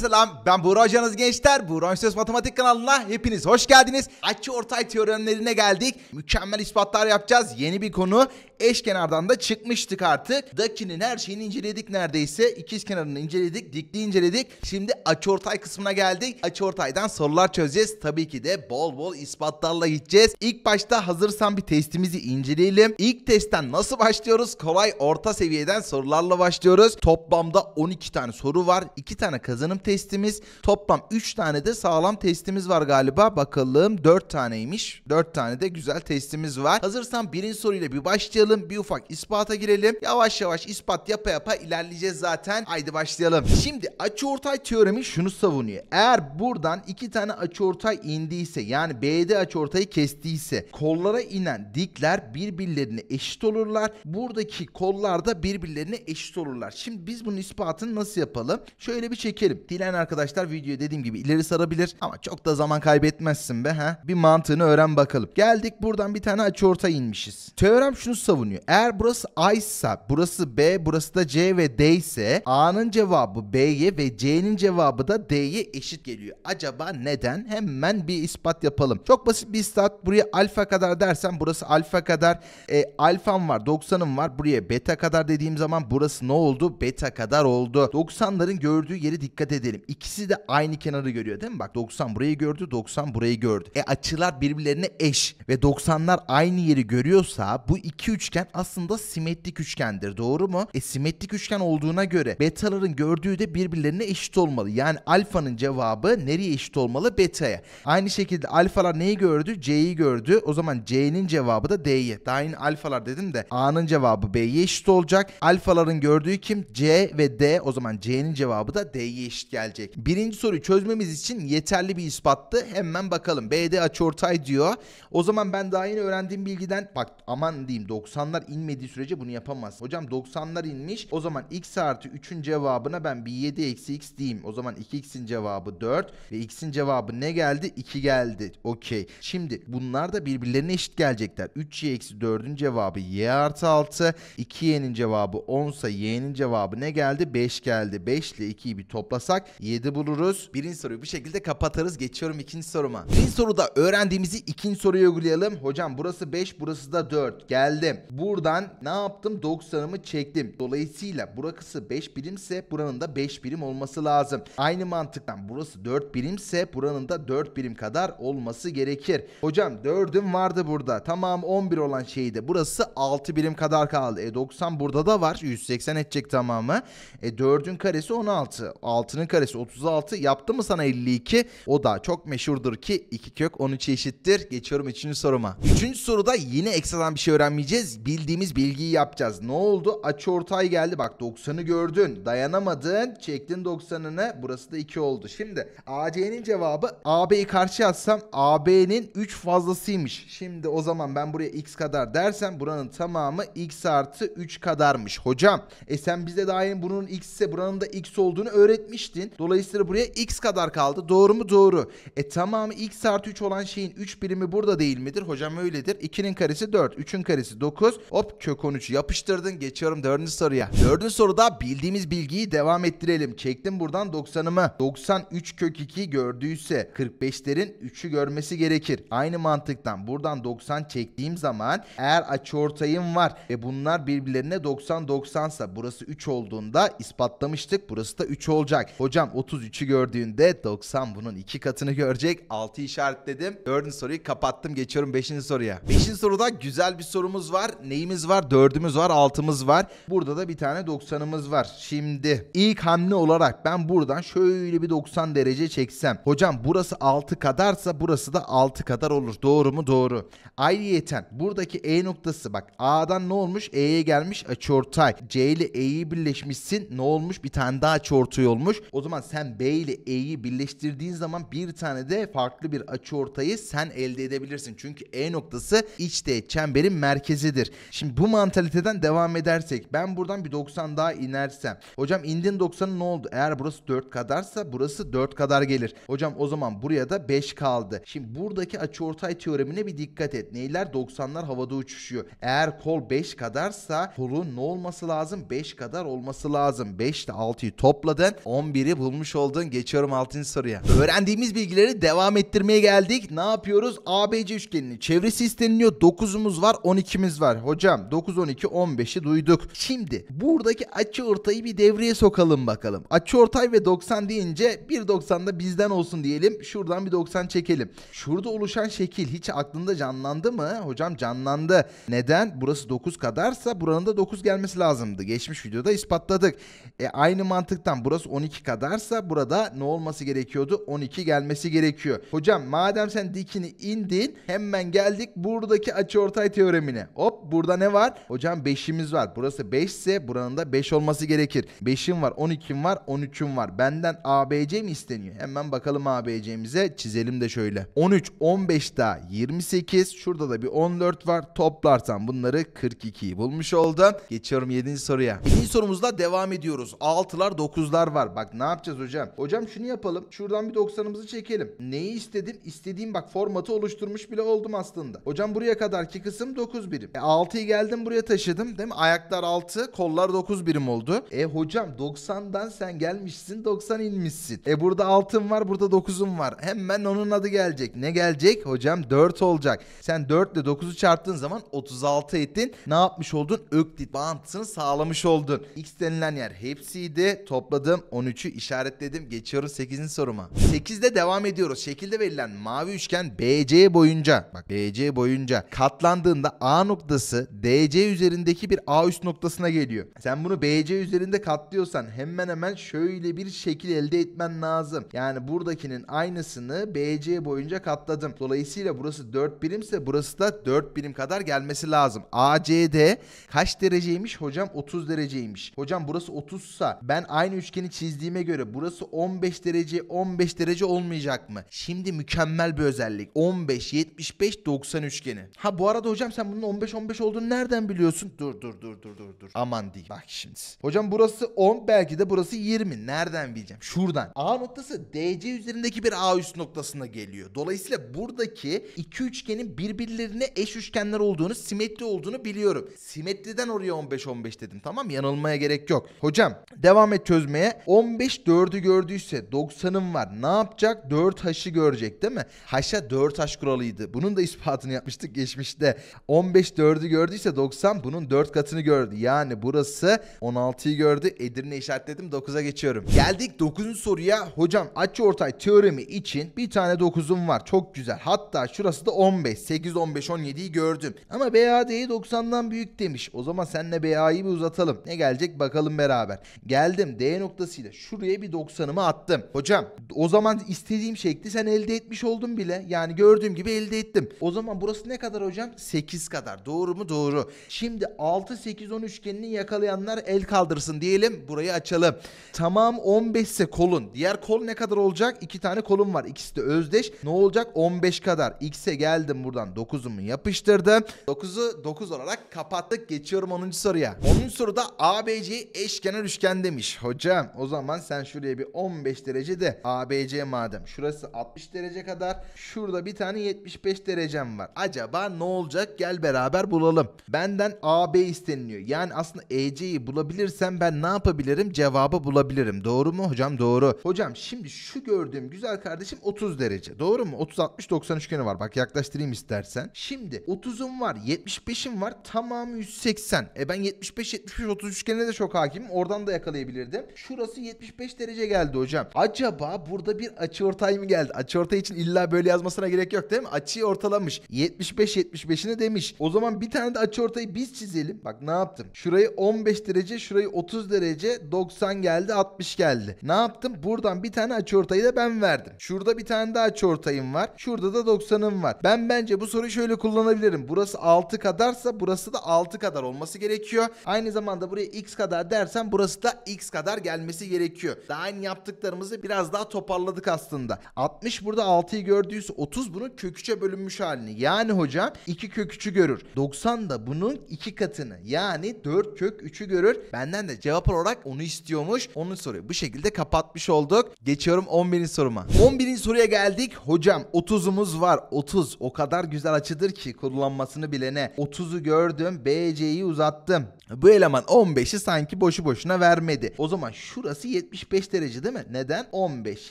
Selam ben Buğra Hocanız gençler. Buğra Üniversitesi Matematik kanalına hepiniz hoş geldiniz. Açı ortay teoremlerine geldik. Mükemmel ispatlar yapacağız. Yeni bir konu. Eşkenardan da çıkmıştık artık. Dakinin her şeyini inceledik neredeyse. İkiz kenarını inceledik, dikli inceledik. Şimdi ortay kısmına geldik. ortaydan sorular çözeceğiz. Tabii ki de bol bol ispatlarla gideceğiz. İlk başta hazırsan bir testimizi inceleyelim. İlk testten nasıl başlıyoruz? Kolay orta seviyeden sorularla başlıyoruz. Toplamda 12 tane soru var. 2 tane kazanım testi testimiz. Toplam 3 tane de sağlam testimiz var galiba. Bakalım 4 taneymiş. 4 tane de güzel testimiz var. Hazırsan birinci soruyla bir başlayalım. Bir ufak ispata girelim. Yavaş yavaş ispat yapa yapa ilerleyeceğiz zaten. Haydi başlayalım. Şimdi açıortay teoremi şunu savunuyor. Eğer buradan iki tane açıortay indiyse yani B'de açıortayı kestiyse kollara inen dikler birbirlerine eşit olurlar. Buradaki kollar da birbirlerine eşit olurlar. Şimdi biz bunun ispatını nasıl yapalım? Şöyle bir çekelim. İlgilen arkadaşlar videoyu dediğim gibi ileri sarabilir ama çok da zaman kaybetmezsin be ha. Bir mantığını öğren bakalım. Geldik buradan bir tane açıortay inmişiz. Teorem şunu savunuyor. Eğer burası A ise burası B burası da C ve D ise A'nın cevabı B'ye ve C'nin cevabı da D'ye eşit geliyor. Acaba neden? Hemen bir ispat yapalım. Çok basit bir ispat. Buraya alfa kadar dersen burası alfa kadar. E, alfam var 90'ım var. Buraya beta kadar dediğim zaman burası ne oldu? Beta kadar oldu. 90'ların gördüğü yeri dikkat edelim edelim. İkisi de aynı kenarı görüyor değil mi? Bak 90 burayı gördü, 90 burayı gördü. E açılar birbirlerine eş ve 90'lar aynı yeri görüyorsa bu iki üçgen aslında simetrik üçgendir. Doğru mu? E simetrik üçgen olduğuna göre betaların gördüğü de birbirlerine eşit olmalı. Yani alfanın cevabı nereye eşit olmalı? Beta'ya. Aynı şekilde alfalar neyi gördü? C'yi gördü. O zaman C'nin cevabı da D'ye. Daha yine alfalar dedim de A'nın cevabı B'ye eşit olacak. Alfaların gördüğü kim? C ve D. O zaman C'nin cevabı da D'ye eşit geldi gelecek. Birinci soruyu çözmemiz için yeterli bir ispattı. Hemen bakalım. BD açıortay diyor. O zaman ben daha yeni öğrendiğim bilgiden bak aman diyeyim 90'lar inmediği sürece bunu yapamaz. Hocam 90'lar inmiş. O zaman x artı 3'ün cevabına ben bir 7 eksi x diyeyim. O zaman 2x'in cevabı 4 ve x'in cevabı ne geldi? 2 geldi. Okey. Şimdi bunlar da birbirlerine eşit gelecekler. 3y eksi 4'ün cevabı y artı 6. 2y'nin cevabı 10 ise y'nin cevabı ne geldi? 5 geldi. 5 ile 2'yi bir toplasak 7 buluruz. Birinci soruyu bu şekilde kapatarız. Geçiyorum ikinci soruma. Birinci soruda öğrendiğimizi ikinci soruya uygulayalım. Hocam burası 5 burası da 4. Geldim. Buradan ne yaptım? 90'ımı çektim. Dolayısıyla burası 5 birimse buranın da 5 birim olması lazım. Aynı mantıktan burası 4 birimse buranın da 4 birim kadar olması gerekir. Hocam 4'üm vardı burada. Tamam 11 olan şeydi. Burası 6 birim kadar kaldı. E 90 burada da var. 180 edecek tamamı. E 4'ün karesi 16. 6'nın karesi karesi 36 yaptı mı sana 52? O da çok meşhurdur ki 2 kök 13'e eşittir. Geçiyorum 3. soruma. 3. soruda yine ekstradan bir şey öğrenmeyeceğiz. Bildiğimiz bilgiyi yapacağız. Ne oldu? Açı ortay geldi. Bak 90'ı gördün. Dayanamadın. Çektin 90'ını. Burası da 2 oldu. Şimdi AC'nin cevabı AB'yi karşı yazsam AB'nin 3 fazlasıymış. Şimdi o zaman ben buraya x kadar dersem buranın tamamı x artı 3 kadarmış. Hocam e sen bize daha yeni bunun x ise buranın da x olduğunu öğretmiştin. Celaleddin. Dolayısıyla buraya x kadar kaldı. Doğru mu? Doğru. E tamamı x artı 3 olan şeyin 3 birimi burada değil midir? Hocam öyledir. 2'nin karesi 4. 3'ün karesi 9. Hop kök 13 yapıştırdın. Geçiyorum 4. soruya. 4. soruda bildiğimiz bilgiyi devam ettirelim. Çektim buradan 90'ımı. 93 kök 2 gördüyse 45'lerin 3'ü görmesi gerekir. Aynı mantıktan buradan 90 çektiğim zaman eğer açıortayım var ve bunlar birbirlerine 90 90 sa burası 3 olduğunda ispatlamıştık. Burası da 3 olacak. Hocam hocam 33'ü gördüğünde 90 bunun iki katını görecek. 6 işaretledim. 4. soruyu kapattım. Geçiyorum 5. soruya. 5. soruda güzel bir sorumuz var. Neyimiz var? 4'ümüz var. 6'mız var. Burada da bir tane 90'ımız var. Şimdi ilk hamle olarak ben buradan şöyle bir 90 derece çeksem. Hocam burası 6 kadarsa burası da 6 kadar olur. Doğru mu? Doğru. Ayrıyeten buradaki E noktası bak A'dan ne olmuş? E'ye gelmiş açıortay. C ile E'yi birleşmişsin. Ne olmuş? Bir tane daha açıortay olmuş. O o zaman sen B ile E'yi birleştirdiğin zaman bir tane de farklı bir açı ortayı sen elde edebilirsin. Çünkü E noktası iç çemberin merkezidir. Şimdi bu mantaliteden devam edersek ben buradan bir 90 daha inersem. Hocam indin 90'ı ne oldu? Eğer burası 4 kadarsa burası 4 kadar gelir. Hocam o zaman buraya da 5 kaldı. Şimdi buradaki açıortay teoremine bir dikkat et. Neyler 90'lar havada uçuşuyor. Eğer kol 5 kadarsa kolun ne olması lazım? 5 kadar olması lazım. 5 ile 6'yı topladın. 11'i bilgileri bulmuş oldun. Geçiyorum 6. soruya. Öğrendiğimiz bilgileri devam ettirmeye geldik. Ne yapıyoruz? ABC üçgenini çevresi isteniliyor. 9'umuz var 12'miz var. Hocam 9, 12, 15'i duyduk. Şimdi buradaki açı ortayı bir devreye sokalım bakalım. Açı ortay ve 90 deyince 1.90 da bizden olsun diyelim. Şuradan bir 90 çekelim. Şurada oluşan şekil hiç aklında canlandı mı? Hocam canlandı. Neden? Burası 9 kadarsa buranın da 9 gelmesi lazımdı. Geçmiş videoda ispatladık. E, aynı mantıktan burası 12 kadar kadarsa burada ne olması gerekiyordu? 12 gelmesi gerekiyor. Hocam madem sen dikini indin hemen geldik buradaki açıortay teoremine. Hop burada ne var? Hocam 5'imiz var. Burası 5 ise buranın da 5 olması gerekir. 5'im var, 12'm var, 13'üm var. Benden ABC mi isteniyor? Hemen bakalım ABC'mize çizelim de şöyle. 13, 15 daha 28. Şurada da bir 14 var. Toplarsam bunları 42'yi bulmuş oldum. Geçiyorum 7. soruya. 7. sorumuzda devam ediyoruz. 6'lar 9'lar var. Bak ne yapacağız hocam? Hocam şunu yapalım. Şuradan bir 90'ımızı çekelim. Neyi istedim? İstediğim bak formatı oluşturmuş bile oldum aslında. Hocam buraya kadarki kısım 9 birim. E 6'yı geldim buraya taşıdım değil mi? Ayaklar 6, kollar 9 birim oldu. E hocam 90'dan sen gelmişsin 90 inmişsin. E burada 6'm var burada 9'um var. Hemen onun adı gelecek. Ne gelecek? Hocam 4 olacak. Sen 4 ile 9'u çarptığın zaman 36 ettin. Ne yapmış oldun? Öklit bağıntısını sağlamış oldun. X denilen yer hepsiydi. Topladım 13'ü işaretledim. geçiyoruz 8. soruma. 8'de devam ediyoruz. Şekilde verilen mavi üçgen BC boyunca bak BC boyunca katlandığında A noktası DC üzerindeki bir A üst noktasına geliyor. Sen bunu BC üzerinde katlıyorsan hemen hemen şöyle bir şekil elde etmen lazım. Yani buradakinin aynısını BC boyunca katladım. Dolayısıyla burası 4 birimse burası da 4 birim kadar gelmesi lazım. ACD kaç dereceymiş? Hocam 30 dereceymiş. Hocam burası 30 sa ben aynı üçgeni çizdiğime göre göre burası 15 derece 15 derece olmayacak mı? Şimdi mükemmel bir özellik. 15, 75, 90 üçgeni. Ha bu arada hocam sen bunun 15, 15 olduğunu nereden biliyorsun? Dur dur dur dur dur dur. Aman değil. Bak şimdi. Hocam burası 10 belki de burası 20. Nereden bileceğim? Şuradan. A noktası DC üzerindeki bir A üst noktasına geliyor. Dolayısıyla buradaki iki üçgenin birbirlerine eş üçgenler olduğunu, simetri olduğunu biliyorum. Simetriden oraya 15, 15 dedim. Tamam yanılmaya gerek yok. Hocam devam et çözmeye. 15 5 4'ü gördüyse 90'ım var. Ne yapacak? 4 haşı görecek değil mi? Haşa 4 haş kuralıydı. Bunun da ispatını yapmıştık geçmişte. 15 4'ü gördüyse 90 bunun 4 katını gördü. Yani burası 16'yı gördü. Edirne işaretledim 9'a geçiyorum. Geldik 9. soruya. Hocam açıortay teoremi için bir tane 9'um var. Çok güzel. Hatta şurası da 15. 8 15 17'yi gördüm. Ama BAD'yi 90'dan büyük demiş. O zaman senle BA'yı bir uzatalım. Ne gelecek bakalım beraber. Geldim D noktasıyla. Şu şuraya bir 90'ımı attım. Hocam o zaman istediğim şekli sen elde etmiş oldun bile. Yani gördüğüm gibi elde ettim. O zaman burası ne kadar hocam? 8 kadar. Doğru mu? Doğru. Şimdi 6 8 10 üçgenini yakalayanlar el kaldırsın diyelim. Burayı açalım. Tamam 15 ise kolun. Diğer kol ne kadar olacak? 2 tane kolum var. İkisi de özdeş. Ne olacak? 15 kadar. X'e geldim buradan 9'umu yapıştırdım. 9'u 9 olarak kapattık. Geçiyorum 10. soruya. 10. soruda ABC eşkenar üçgen demiş. Hocam o zaman sen şuraya bir 15 derece de ABC madem. Şurası 60 derece kadar. Şurada bir tane 75 derecem var. Acaba ne olacak? Gel beraber bulalım. Benden AB isteniliyor. Yani aslında EC'yi bulabilirsem ben ne yapabilirim? Cevabı bulabilirim. Doğru mu hocam? Doğru. Hocam şimdi şu gördüğüm güzel kardeşim 30 derece. Doğru mu? 30 60 90 üçgeni var. Bak yaklaştırayım istersen. Şimdi 30'um var, 75'im var. Tamamı 180. E ben 75 75 30 üçgenine de çok hakimim. Oradan da yakalayabilirdim. Şurası 75 45 derece geldi hocam. Acaba burada bir açı ortay mı geldi? Açı ortay için illa böyle yazmasına gerek yok değil mi? Açıyı ortalamış. 75-75'ini demiş. O zaman bir tane de açı ortayı biz çizelim. Bak ne yaptım? Şurayı 15 derece, şurayı 30 derece, 90 geldi, 60 geldi. Ne yaptım? Buradan bir tane açı ortayı da ben verdim. Şurada bir tane daha açı ortayım var. Şurada da 90'ım var. Ben bence bu soruyu şöyle kullanabilirim. Burası 6 kadarsa burası da 6 kadar olması gerekiyor. Aynı zamanda buraya x kadar dersen burası da x kadar gelmesi gerekiyor gerekiyor. Daha aynı yaptıklarımızı biraz daha toparladık aslında. 60 burada 6'yı gördüyse 30 bunun kök 3'e bölünmüş halini. Yani hocam 2 kök 3'ü görür. 90 da bunun 2 katını yani 4 kök 3'ü görür. Benden de cevap olarak onu istiyormuş. Onu soruyor. Bu şekilde kapatmış olduk. Geçiyorum 11. soruma. 11. soruya geldik. Hocam 30'umuz var. 30 o kadar güzel açıdır ki kullanmasını bilene. 30'u gördüm. BC'yi uzattım. Bu eleman 15'i sanki boşu boşuna vermedi. O zaman şurası 70 75 derece değil mi? Neden? 15,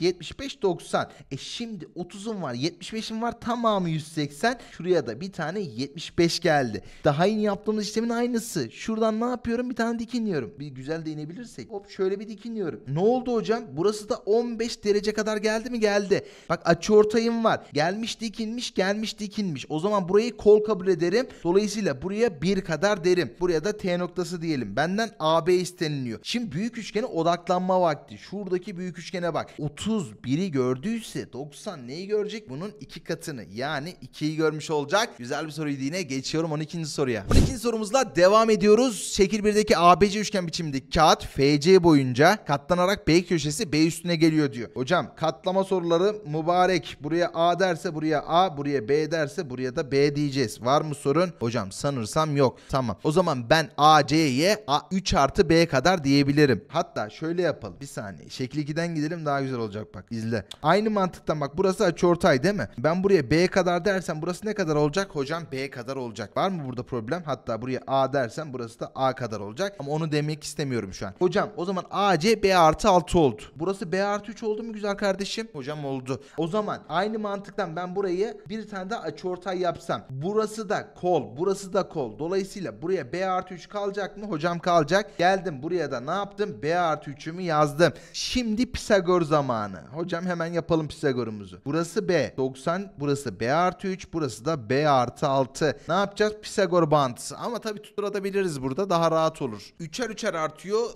75, 90. E şimdi 30'un var, 75'in var. Tamamı 180. Şuraya da bir tane 75 geldi. Daha yeni yaptığımız işlemin aynısı. Şuradan ne yapıyorum? Bir tane dikiniyorum. Bir güzel değinebilirsek. Hop şöyle bir dikiniyorum. Ne oldu hocam? Burası da 15 derece kadar geldi mi? Geldi. Bak açı ortayım var. Gelmiş dikinmiş, gelmiş dikinmiş. O zaman burayı kol kabul ederim. Dolayısıyla buraya 1 kadar derim. Buraya da T noktası diyelim. Benden AB isteniliyor. Şimdi büyük üçgene odaklanma vakti vakti şuradaki büyük üçgene bak. 31'i gördüyse 90 neyi görecek? Bunun iki katını yani 2'yi görmüş olacak. Güzel bir soruydu yine. Geçiyorum 12. soruya. 12. sorumuzla devam ediyoruz. Şekil 1'deki ABC üçgen biçimindeki kağıt FC boyunca katlanarak B köşesi B üstüne geliyor diyor. Hocam katlama soruları mübarek. Buraya A derse buraya A, buraya B derse buraya da B diyeceğiz. Var mı sorun? Hocam sanırsam yok. Tamam. O zaman ben AC'ye A3 artı B kadar diyebilirim. Hatta şöyle yapalım. Biz saniye. Şekli 2'den gidelim daha güzel olacak bak izle. Aynı mantıktan bak burası açıortay değil mi? Ben buraya B kadar dersen burası ne kadar olacak? Hocam B kadar olacak. Var mı burada problem? Hatta buraya A dersen burası da A kadar olacak. Ama onu demek istemiyorum şu an. Hocam o zaman AC B artı 6 oldu. Burası B artı 3 oldu mu güzel kardeşim? Hocam oldu. O zaman aynı mantıktan ben burayı bir tane de açıortay yapsam. Burası da kol. Burası da kol. Dolayısıyla buraya B artı 3 kalacak mı? Hocam kalacak. Geldim buraya da ne yaptım? B artı 3'ümü yazdım yazdım. Şimdi Pisagor zamanı. Hocam hemen yapalım Pisagor'umuzu. Burası B. 90 burası B artı 3 burası da B artı 6. Ne yapacağız? Pisagor bağıntısı. Ama tabii tutturabiliriz burada. Daha rahat olur. 3'er 3'er artıyor.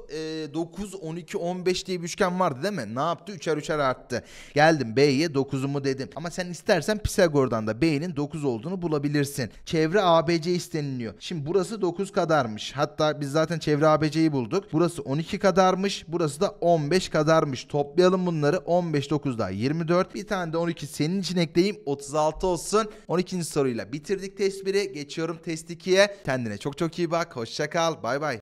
E, 9, 12, 15 diye bir üçgen vardı değil mi? Ne yaptı? 3'er 3'er arttı. Geldim B'ye 9'umu dedim. Ama sen istersen Pisagor'dan da B'nin 9 olduğunu bulabilirsin. Çevre ABC isteniliyor. Şimdi burası 9 kadarmış. Hatta biz zaten çevre ABC'yi bulduk. Burası 12 kadarmış. Burası da 15 kadarmış. Toplayalım bunları. 15 9 daha 24. Bir tane de 12 senin için ekleyeyim. 36 olsun. 12. soruyla bitirdik test 1'i. Geçiyorum test 2'ye. Kendine çok çok iyi bak. Hoşça kal. Bay bay.